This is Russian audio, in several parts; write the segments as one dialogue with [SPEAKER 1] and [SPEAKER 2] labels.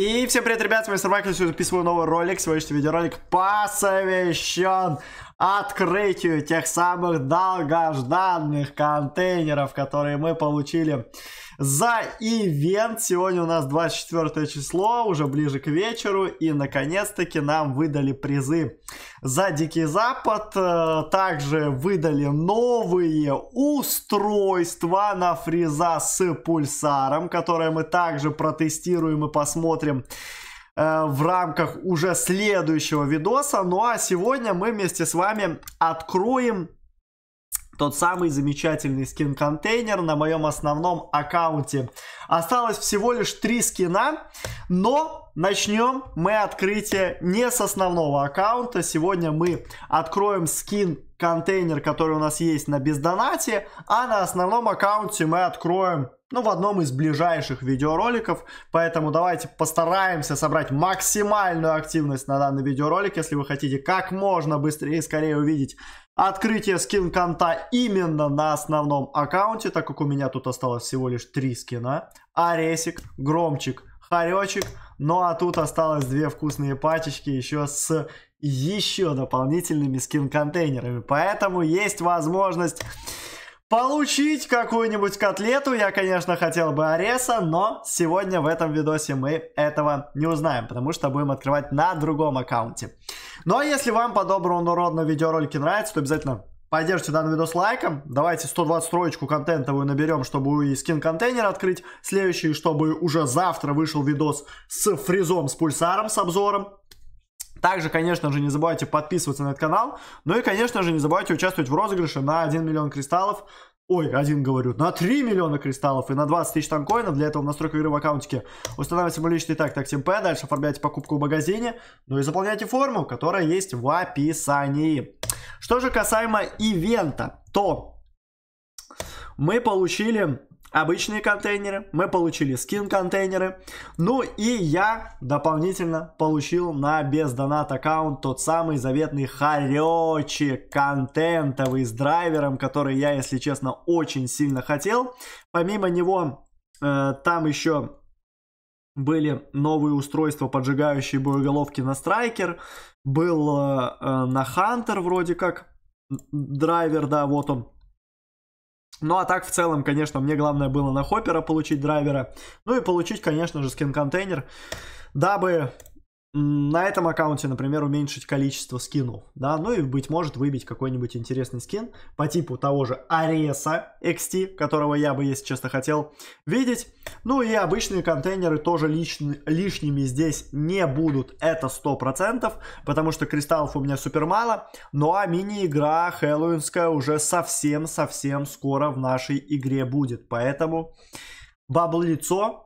[SPEAKER 1] И всем привет, ребят, с вами Сарвайкл, сегодня записываю новый ролик, сегодняшний видеоролик посвящен открытию тех самых долгожданных контейнеров, которые мы получили за ивент. Сегодня у нас 24 число, уже ближе к вечеру, и наконец-таки нам выдали призы за Дикий Запад. Э, также выдали новые устройства на фреза с пульсаром, которые мы также протестируем и посмотрим, Э, в рамках уже следующего видоса. Ну а сегодня мы вместе с вами откроем тот самый замечательный скин-контейнер на моем основном аккаунте. Осталось всего лишь три скина, но начнем мы открытие не с основного аккаунта. Сегодня мы откроем скин контейнер, который у нас есть на бездонате, а на основном аккаунте мы откроем, ну, в одном из ближайших видеороликов. Поэтому давайте постараемся собрать максимальную активность на данный видеоролик, если вы хотите как можно быстрее и скорее увидеть открытие скин конта именно на основном аккаунте, так как у меня тут осталось всего лишь три скина. Аресик, Громчик хоречек. Ну а тут осталось две вкусные пачечки еще с еще дополнительными скин-контейнерами. Поэтому есть возможность получить какую-нибудь котлету. Я, конечно, хотел бы Ареса, но сегодня в этом видосе мы этого не узнаем, потому что будем открывать на другом аккаунте. Ну а если вам по-доброму, народно видеоролики нравятся, то обязательно Поддержите данный видос лайком. Давайте 120 ку контентовую наберем, чтобы и скин-контейнер открыть. Следующий, чтобы уже завтра вышел видос с фризом, с пульсаром, с обзором. Также, конечно же, не забывайте подписываться на этот канал. Ну и, конечно же, не забывайте участвовать в розыгрыше на 1 миллион кристаллов. Ой, один говорю, на 3 миллиона кристаллов и на 20 тысяч танкоинов. Для этого в настройках игры в аккаунтике устанавливайте мой личный так, так P, дальше оформляйте покупку в магазине, ну и заполняйте форму, которая есть в описании. Что же касаемо ивента, то мы получили обычные контейнеры, мы получили скин контейнеры, ну и я дополнительно получил на бездонат аккаунт тот самый заветный хоречек контентовый с драйвером, который я, если честно, очень сильно хотел. Помимо него э, там еще были новые устройства, поджигающие боеголовки на Страйкер, был э, э на Хантер вроде как драйвер, да, вот он. Ну а так в целом, конечно, мне главное было на Хоппера получить драйвера, ну и получить, конечно же, скин-контейнер, дабы на этом аккаунте, например, уменьшить количество скинов, да, ну и, быть может, выбить какой-нибудь интересный скин по типу того же Ареса XT, которого я бы, если честно, хотел видеть. Ну и обычные контейнеры тоже лишни, лишними здесь не будут, это 100%, потому что кристаллов у меня супер мало, ну а мини-игра хэллоуинская уже совсем-совсем скоро в нашей игре будет, поэтому бабло лицо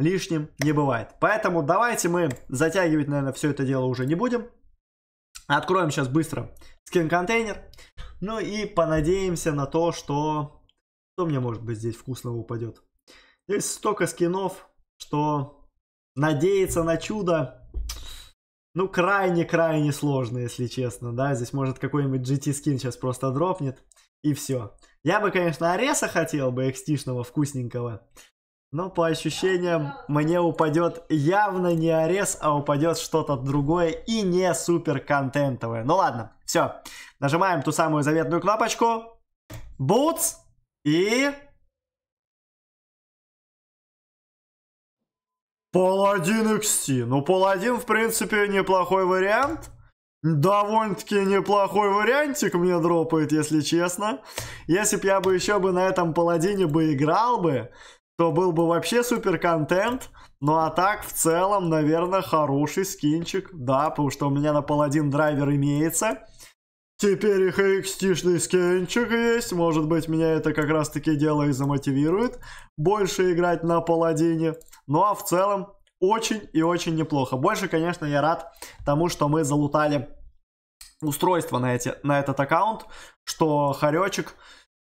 [SPEAKER 1] лишним не бывает. Поэтому давайте мы затягивать, наверное, все это дело уже не будем. Откроем сейчас быстро скин-контейнер. Ну и понадеемся на то, что... Что мне, может быть, здесь вкусного упадет? Здесь столько скинов, что надеяться на чудо, ну, крайне-крайне сложно, если честно, да. Здесь, может, какой-нибудь GT-скин сейчас просто дропнет, и все. Я бы, конечно, Ареса хотел бы, экстишного, вкусненького. Но по ощущениям мне упадет явно не Арес, а упадет что-то другое и не супер контентовое. Ну ладно, все. Нажимаем ту самую заветную кнопочку. Бутс. И... Паладин XT. Ну, Паладин, в принципе, неплохой вариант. Довольно-таки неплохой вариантик мне дропает, если честно. Если бы я бы еще бы на этом паладине бы играл бы, то был бы вообще супер контент. Ну а так, в целом, наверное, хороший скинчик. Да, потому что у меня на паладин драйвер имеется. Теперь их xt скинчик есть. Может быть, меня это как раз-таки дело и замотивирует. Больше играть на паладине. Ну а в целом, очень и очень неплохо. Больше, конечно, я рад тому, что мы залутали устройство на, эти, на этот аккаунт, что Харечек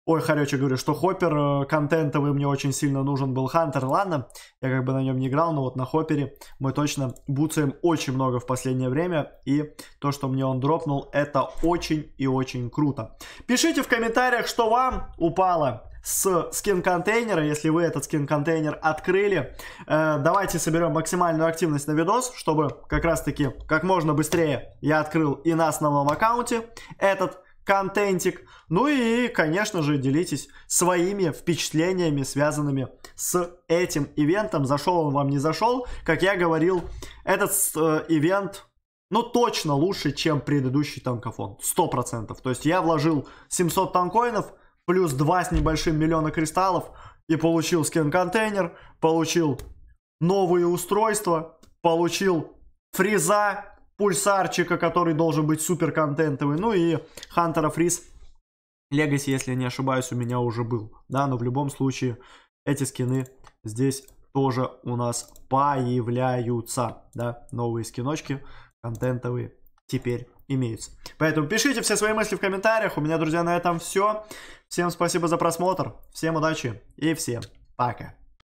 [SPEAKER 1] Ой, Харечи, говорю, что Хоппер э, контентовый мне очень сильно нужен был. Хантер, ладно, я как бы на нем не играл, но вот на Хоппере мы точно буцаем очень много в последнее время. И то, что мне он дропнул, это очень и очень круто. Пишите в комментариях, что вам упало с скин-контейнера, если вы этот скин-контейнер открыли. Э, давайте соберем максимальную активность на видос, чтобы как раз-таки как можно быстрее я открыл и на основном аккаунте этот контентик. Ну и, конечно же, делитесь своими впечатлениями, связанными с этим ивентом. Зашел он вам, не зашел. Как я говорил, этот э, ивент, ну, точно лучше, чем предыдущий танкофон. процентов. То есть я вложил 700 танкоинов, плюс 2 с небольшим миллиона кристаллов, и получил скин-контейнер, получил новые устройства, получил фреза, пульсарчика, который должен быть супер контентовый. Ну и Хантера Фриз Легаси, если не ошибаюсь, у меня уже был. Да, но в любом случае эти скины здесь тоже у нас появляются. Да, новые скиночки контентовые теперь имеются. Поэтому пишите все свои мысли в комментариях. У меня, друзья, на этом все. Всем спасибо за просмотр. Всем удачи и всем пока.